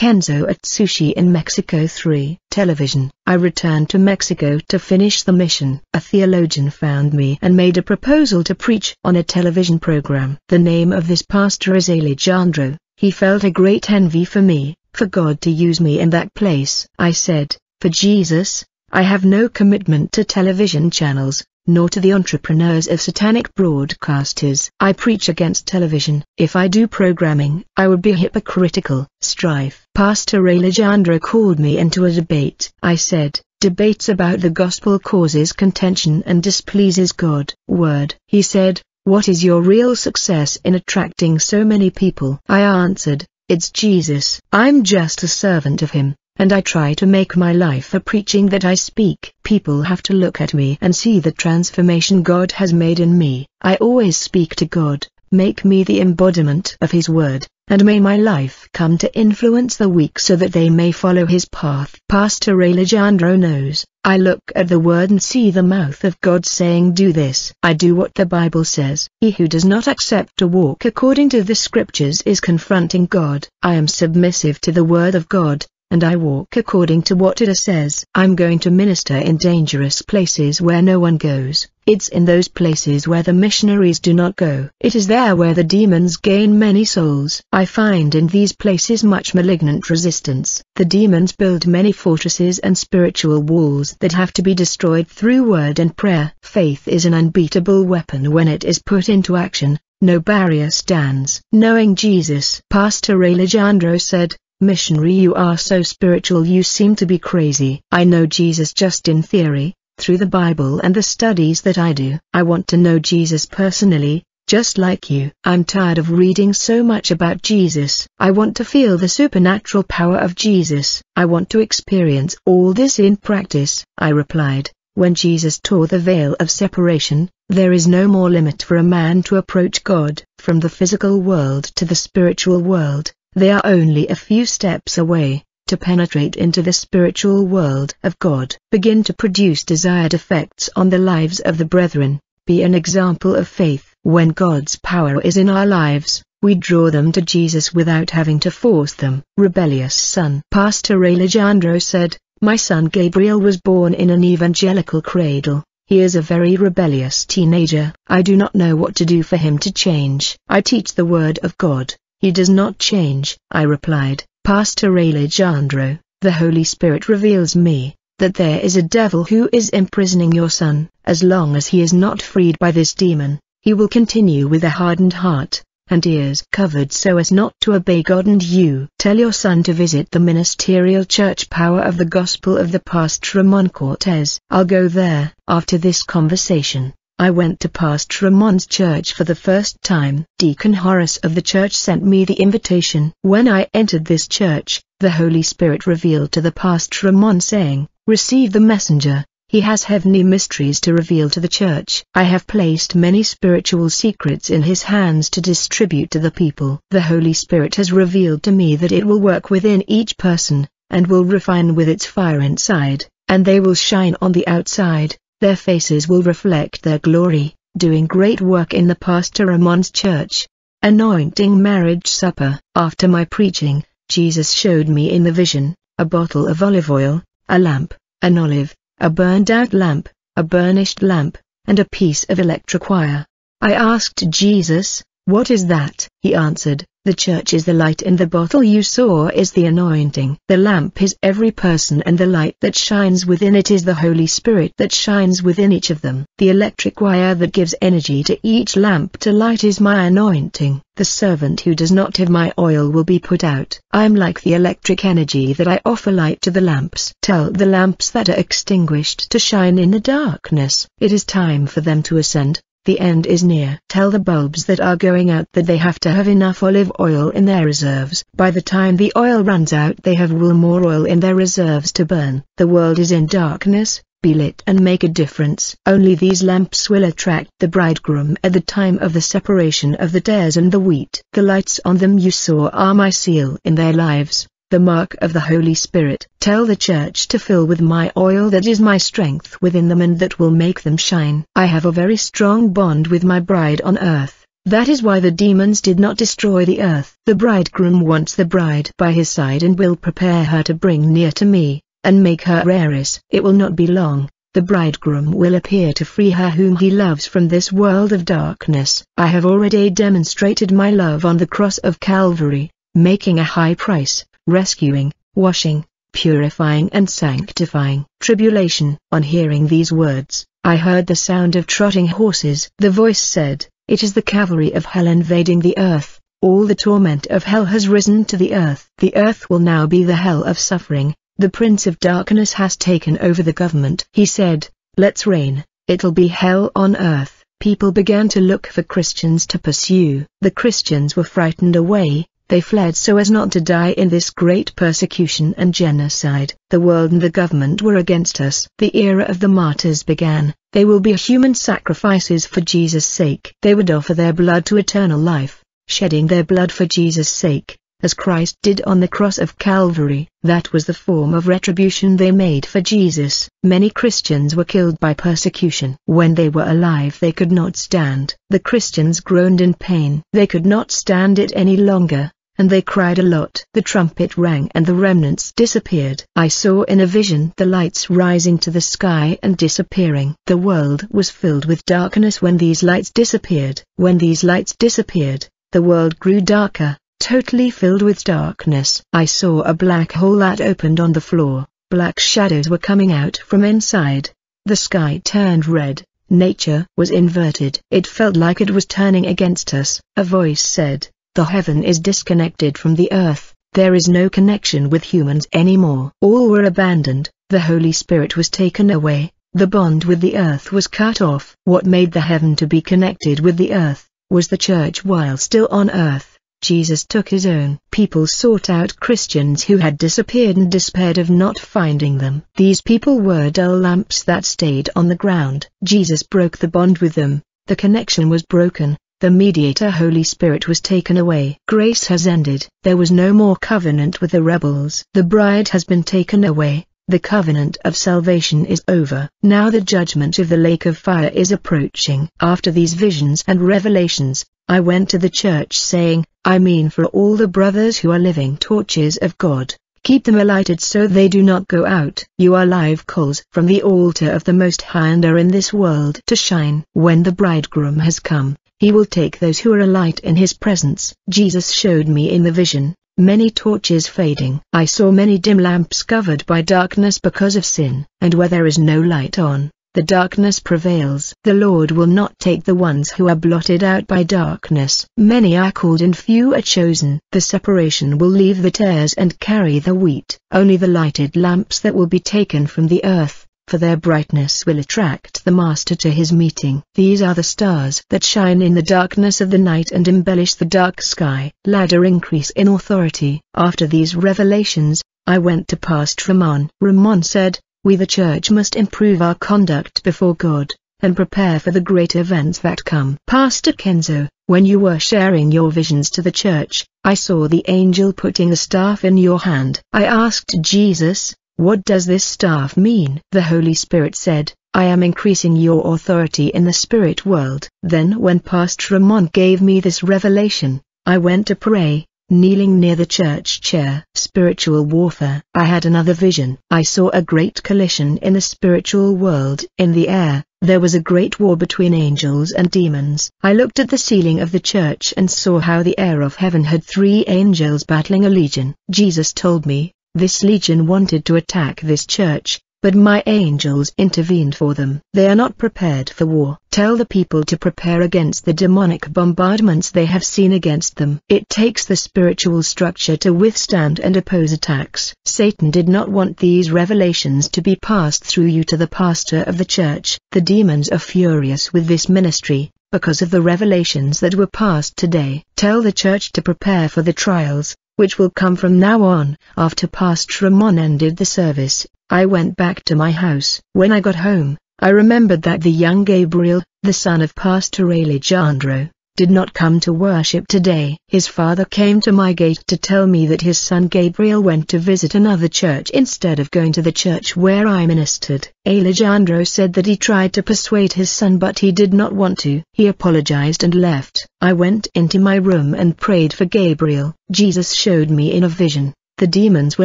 Kenzo at sushi in Mexico 3. Television. I returned to Mexico to finish the mission. A theologian found me and made a proposal to preach on a television program. The name of this pastor is Alejandro. He felt a great envy for me, for God to use me in that place. I said, for Jesus, I have no commitment to television channels, nor to the entrepreneurs of satanic broadcasters. I preach against television. If I do programming, I would be hypocritical. Strife. Pastor Alejandro called me into a debate. I said, debates about the gospel causes contention and displeases God. Word. He said, what is your real success in attracting so many people? I answered, it's Jesus. I'm just a servant of him and I try to make my life a preaching that I speak. People have to look at me and see the transformation God has made in me. I always speak to God, make me the embodiment of His Word, and may my life come to influence the weak so that they may follow His path. Pastor Alejandro knows, I look at the Word and see the mouth of God saying do this. I do what the Bible says. He who does not accept to walk according to the Scriptures is confronting God. I am submissive to the Word of God, and I walk according to what it says. I'm going to minister in dangerous places where no one goes. It's in those places where the missionaries do not go. It is there where the demons gain many souls. I find in these places much malignant resistance. The demons build many fortresses and spiritual walls that have to be destroyed through word and prayer. Faith is an unbeatable weapon when it is put into action, no barrier stands. Knowing Jesus. Pastor Alejandro said, Missionary you are so spiritual you seem to be crazy. I know Jesus just in theory, through the Bible and the studies that I do. I want to know Jesus personally, just like you. I'm tired of reading so much about Jesus. I want to feel the supernatural power of Jesus. I want to experience all this in practice. I replied, when Jesus tore the veil of separation, there is no more limit for a man to approach God. From the physical world to the spiritual world, they are only a few steps away, to penetrate into the spiritual world of God. Begin to produce desired effects on the lives of the brethren, be an example of faith. When God's power is in our lives, we draw them to Jesus without having to force them. Rebellious son. Pastor Alejandro said, My son Gabriel was born in an evangelical cradle. He is a very rebellious teenager. I do not know what to do for him to change. I teach the Word of God. He does not change. I replied, Pastor Alejandro, the Holy Spirit reveals me, that there is a devil who is imprisoning your son. As long as he is not freed by this demon, he will continue with a hardened heart, and ears covered so as not to obey God and you. Tell your son to visit the ministerial church power of the gospel of the Pastor Ramon Cortez. I'll go there. After this conversation, I went to Pastor Ramon's church for the first time. Deacon Horace of the church sent me the invitation. When I entered this church, the Holy Spirit revealed to the Pastor Ramon saying, Receive the messenger. He has heavenly mysteries to reveal to the church. I have placed many spiritual secrets in his hands to distribute to the people. The Holy Spirit has revealed to me that it will work within each person, and will refine with its fire inside, and they will shine on the outside. Their faces will reflect their glory, doing great work in the Pastor Ramon's church. Anointing Marriage Supper After my preaching, Jesus showed me in the vision, a bottle of olive oil, a lamp, an olive, a burned-out lamp, a burnished lamp, and a piece of electric wire. I asked Jesus, what is that? He answered, The church is the light and the bottle you saw is the anointing. The lamp is every person and the light that shines within it is the Holy Spirit that shines within each of them. The electric wire that gives energy to each lamp to light is my anointing. The servant who does not have my oil will be put out. I am like the electric energy that I offer light to the lamps. Tell the lamps that are extinguished to shine in the darkness. It is time for them to ascend. The end is near. Tell the bulbs that are going out that they have to have enough olive oil in their reserves. By the time the oil runs out they have will more oil in their reserves to burn. The world is in darkness, be lit and make a difference. Only these lamps will attract the bridegroom at the time of the separation of the tares and the wheat. The lights on them you saw are my seal in their lives the mark of the Holy Spirit. Tell the church to fill with my oil that is my strength within them and that will make them shine. I have a very strong bond with my bride on earth. That is why the demons did not destroy the earth. The bridegroom wants the bride by his side and will prepare her to bring near to me, and make her heirs. It will not be long, the bridegroom will appear to free her whom he loves from this world of darkness. I have already demonstrated my love on the cross of Calvary, making a high price rescuing, washing, purifying and sanctifying. Tribulation. On hearing these words, I heard the sound of trotting horses. The voice said, It is the cavalry of hell invading the earth, all the torment of hell has risen to the earth. The earth will now be the hell of suffering, the prince of darkness has taken over the government. He said, Let's reign, it'll be hell on earth. People began to look for Christians to pursue. The Christians were frightened away, they fled so as not to die in this great persecution and genocide. The world and the government were against us. The era of the martyrs began. They will be human sacrifices for Jesus' sake. They would offer their blood to eternal life, shedding their blood for Jesus' sake, as Christ did on the cross of Calvary. That was the form of retribution they made for Jesus. Many Christians were killed by persecution. When they were alive they could not stand. The Christians groaned in pain. They could not stand it any longer and they cried a lot. The trumpet rang and the remnants disappeared. I saw in a vision the lights rising to the sky and disappearing. The world was filled with darkness when these lights disappeared. When these lights disappeared, the world grew darker, totally filled with darkness. I saw a black hole that opened on the floor. Black shadows were coming out from inside. The sky turned red. Nature was inverted. It felt like it was turning against us. A voice said, the heaven is disconnected from the earth, there is no connection with humans anymore. All were abandoned, the Holy Spirit was taken away, the bond with the earth was cut off. What made the heaven to be connected with the earth, was the church while still on earth. Jesus took his own. People sought out Christians who had disappeared and despaired of not finding them. These people were dull lamps that stayed on the ground. Jesus broke the bond with them, the connection was broken, the mediator Holy Spirit was taken away. Grace has ended. There was no more covenant with the rebels. The bride has been taken away. The covenant of salvation is over. Now the judgment of the lake of fire is approaching. After these visions and revelations, I went to the church saying, I mean for all the brothers who are living torches of God, keep them alighted so they do not go out. You are live coals from the altar of the Most High and are in this world to shine. When the bridegroom has come, he will take those who are alight in his presence. Jesus showed me in the vision, many torches fading. I saw many dim lamps covered by darkness because of sin. And where there is no light on, the darkness prevails. The Lord will not take the ones who are blotted out by darkness. Many are called and few are chosen. The separation will leave the tares and carry the wheat. Only the lighted lamps that will be taken from the earth for their brightness will attract the Master to his meeting. These are the stars that shine in the darkness of the night and embellish the dark sky. Ladder increase in authority. After these revelations, I went to Past Ramon. Ramon said, We the Church must improve our conduct before God, and prepare for the great events that come. Pastor Kenzo, when you were sharing your visions to the Church, I saw the angel putting a staff in your hand. I asked Jesus, what does this staff mean? The Holy Spirit said, I am increasing your authority in the spirit world. Then when Pastor Ramon gave me this revelation, I went to pray, kneeling near the church chair. Spiritual warfare. I had another vision. I saw a great collision in the spiritual world. In the air, there was a great war between angels and demons. I looked at the ceiling of the church and saw how the air of heaven had three angels battling a legion. Jesus told me, this legion wanted to attack this church, but my angels intervened for them. They are not prepared for war. Tell the people to prepare against the demonic bombardments they have seen against them. It takes the spiritual structure to withstand and oppose attacks. Satan did not want these revelations to be passed through you to the pastor of the church. The demons are furious with this ministry, because of the revelations that were passed today. Tell the church to prepare for the trials, which will come from now on. After Pastor Ramon ended the service, I went back to my house. When I got home, I remembered that the young Gabriel, the son of Pastor Alejandro, did not come to worship today. His father came to my gate to tell me that his son Gabriel went to visit another church instead of going to the church where I ministered. Alejandro said that he tried to persuade his son but he did not want to. He apologized and left. I went into my room and prayed for Gabriel. Jesus showed me in a vision the demons were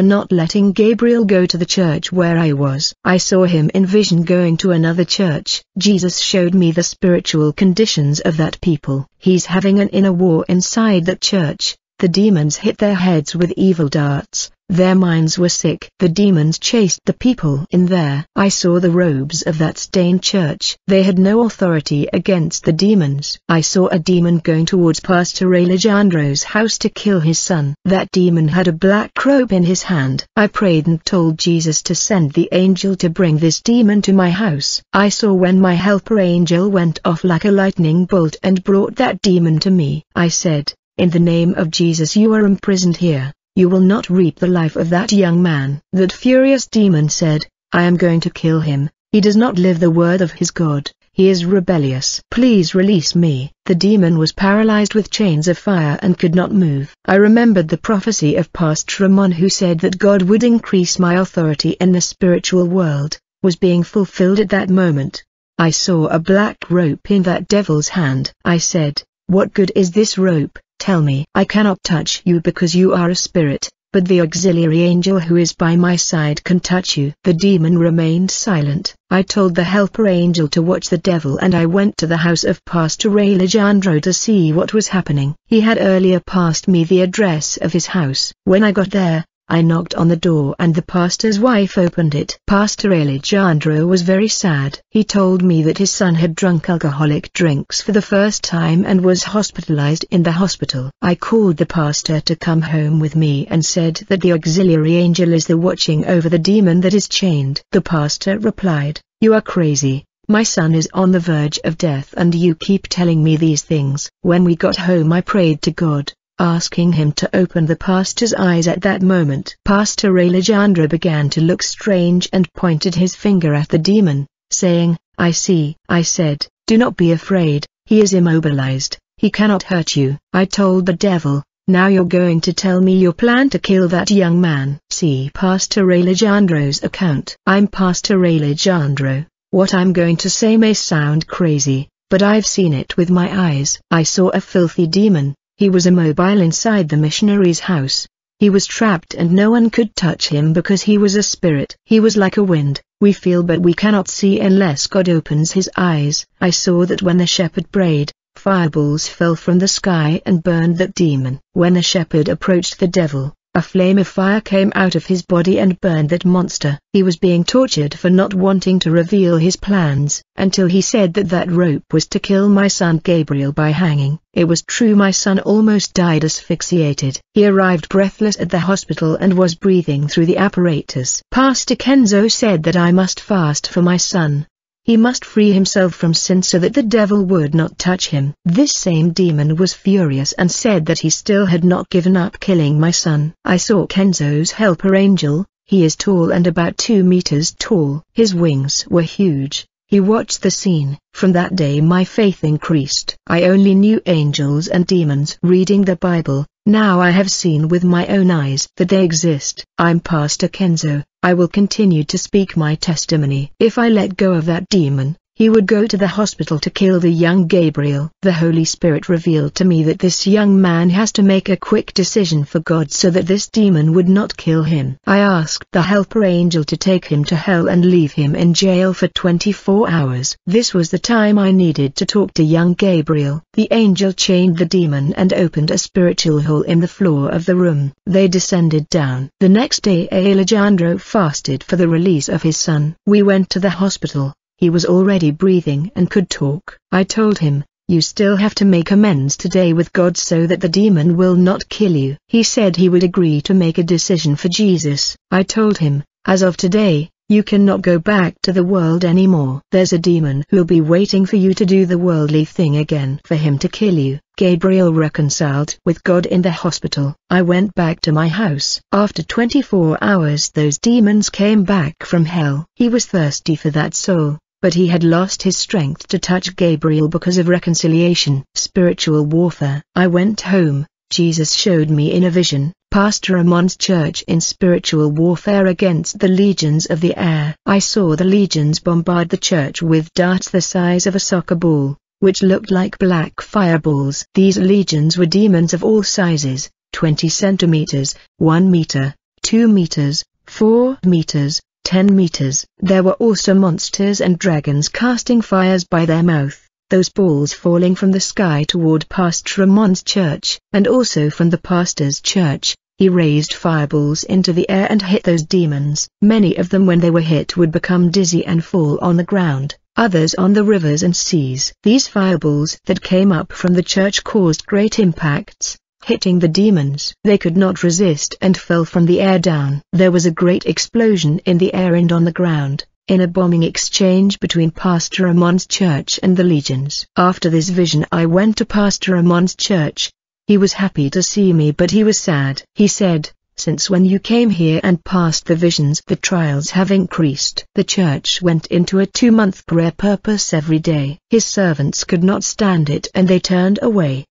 not letting Gabriel go to the church where I was. I saw him in vision going to another church. Jesus showed me the spiritual conditions of that people. He's having an inner war inside that church. The demons hit their heads with evil darts, their minds were sick. The demons chased the people in there. I saw the robes of that stained church. They had no authority against the demons. I saw a demon going towards Pastor Alejandro's house to kill his son. That demon had a black robe in his hand. I prayed and told Jesus to send the angel to bring this demon to my house. I saw when my helper angel went off like a lightning bolt and brought that demon to me. I said, in the name of Jesus you are imprisoned here. You will not reap the life of that young man. That furious demon said, I am going to kill him, he does not live the word of his God, he is rebellious. Please release me. The demon was paralyzed with chains of fire and could not move. I remembered the prophecy of Past Ramon who said that God would increase my authority in the spiritual world, was being fulfilled at that moment. I saw a black rope in that devil's hand. I said, what good is this rope? tell me, I cannot touch you because you are a spirit, but the auxiliary angel who is by my side can touch you. The demon remained silent. I told the helper angel to watch the devil and I went to the house of Pastor Ray Legendro to see what was happening. He had earlier passed me the address of his house. When I got there, I knocked on the door and the pastor's wife opened it. Pastor Alejandro was very sad. He told me that his son had drunk alcoholic drinks for the first time and was hospitalized in the hospital. I called the pastor to come home with me and said that the auxiliary angel is the watching over the demon that is chained. The pastor replied, You are crazy. My son is on the verge of death and you keep telling me these things. When we got home I prayed to God, asking him to open the pastor's eyes at that moment. Pastor Alejandra began to look strange and pointed his finger at the demon, saying, I see. I said, do not be afraid, he is immobilized, he cannot hurt you. I told the devil, now you're going to tell me your plan to kill that young man. See Pastor Alejandro's account. I'm Pastor Alejandro. What I'm going to say may sound crazy, but I've seen it with my eyes. I saw a filthy demon, he was immobile inside the missionary's house. He was trapped and no one could touch him because he was a spirit. He was like a wind, we feel but we cannot see unless God opens his eyes. I saw that when the shepherd prayed, fireballs fell from the sky and burned that demon. When the shepherd approached the devil, a flame of fire came out of his body and burned that monster. He was being tortured for not wanting to reveal his plans, until he said that that rope was to kill my son Gabriel by hanging. It was true my son almost died asphyxiated. He arrived breathless at the hospital and was breathing through the apparatus. Pastor Kenzo said that I must fast for my son, he must free himself from sin so that the devil would not touch him. This same demon was furious and said that he still had not given up killing my son. I saw Kenzo's helper angel, he is tall and about two meters tall. His wings were huge, he watched the scene. From that day my faith increased. I only knew angels and demons. Reading the Bible, now I have seen with my own eyes that they exist. I'm Pastor Kenzo, I will continue to speak my testimony. If I let go of that demon, he would go to the hospital to kill the young Gabriel. The Holy Spirit revealed to me that this young man has to make a quick decision for God so that this demon would not kill him. I asked the helper angel to take him to hell and leave him in jail for 24 hours. This was the time I needed to talk to young Gabriel. The angel chained the demon and opened a spiritual hole in the floor of the room. They descended down. The next day Alejandro fasted for the release of his son. We went to the hospital. He was already breathing and could talk. I told him, you still have to make amends today with God so that the demon will not kill you. He said he would agree to make a decision for Jesus. I told him, as of today, you cannot go back to the world anymore. There's a demon who'll be waiting for you to do the worldly thing again for him to kill you. Gabriel reconciled with God in the hospital. I went back to my house. After 24 hours those demons came back from hell. He was thirsty for that soul but he had lost his strength to touch Gabriel because of reconciliation. Spiritual warfare. I went home, Jesus showed me in a vision, Pastor Ramon's church in spiritual warfare against the legions of the air. I saw the legions bombard the church with darts the size of a soccer ball, which looked like black fireballs. These legions were demons of all sizes, 20 centimeters, 1 meter, 2 meters, 4 meters, ten meters. There were also monsters and dragons casting fires by their mouth, those balls falling from the sky toward Pastor Ramon's church, and also from the pastor's church. He raised fireballs into the air and hit those demons. Many of them when they were hit would become dizzy and fall on the ground others on the rivers and seas. These fireballs that came up from the church caused great impacts, hitting the demons. They could not resist and fell from the air down. There was a great explosion in the air and on the ground, in a bombing exchange between Pastor Amon's church and the legions. After this vision I went to Pastor Amon's church. He was happy to see me but he was sad. He said, since when you came here and passed the visions the trials have increased. The church went into a two-month prayer purpose every day. His servants could not stand it and they turned away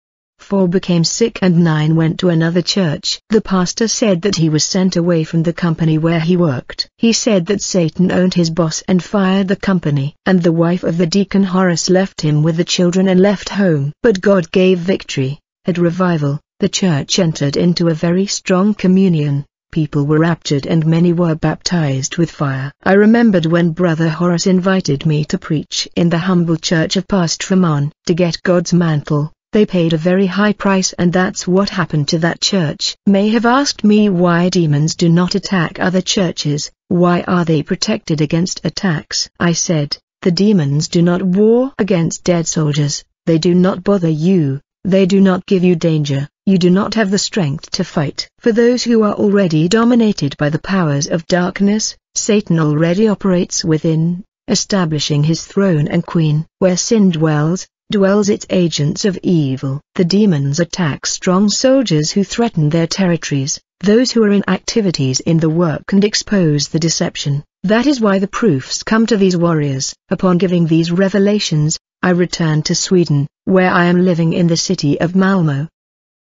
four became sick and nine went to another church. The pastor said that he was sent away from the company where he worked. He said that Satan owned his boss and fired the company. And the wife of the deacon Horace left him with the children and left home. But God gave victory. At revival, the church entered into a very strong communion people were raptured and many were baptized with fire. I remembered when Brother Horace invited me to preach in the humble church of Pastor Fremont to get God's mantle. They paid a very high price and that's what happened to that church. May have asked me why demons do not attack other churches, why are they protected against attacks? I said, the demons do not war against dead soldiers, they do not bother you, they do not give you danger, you do not have the strength to fight. For those who are already dominated by the powers of darkness, Satan already operates within, establishing his throne and queen. Where sin dwells, dwells its agents of evil. The demons attack strong soldiers who threaten their territories, those who are in activities in the work and expose the deception. That is why the proofs come to these warriors. Upon giving these revelations, I returned to Sweden, where I am living in the city of Malmo.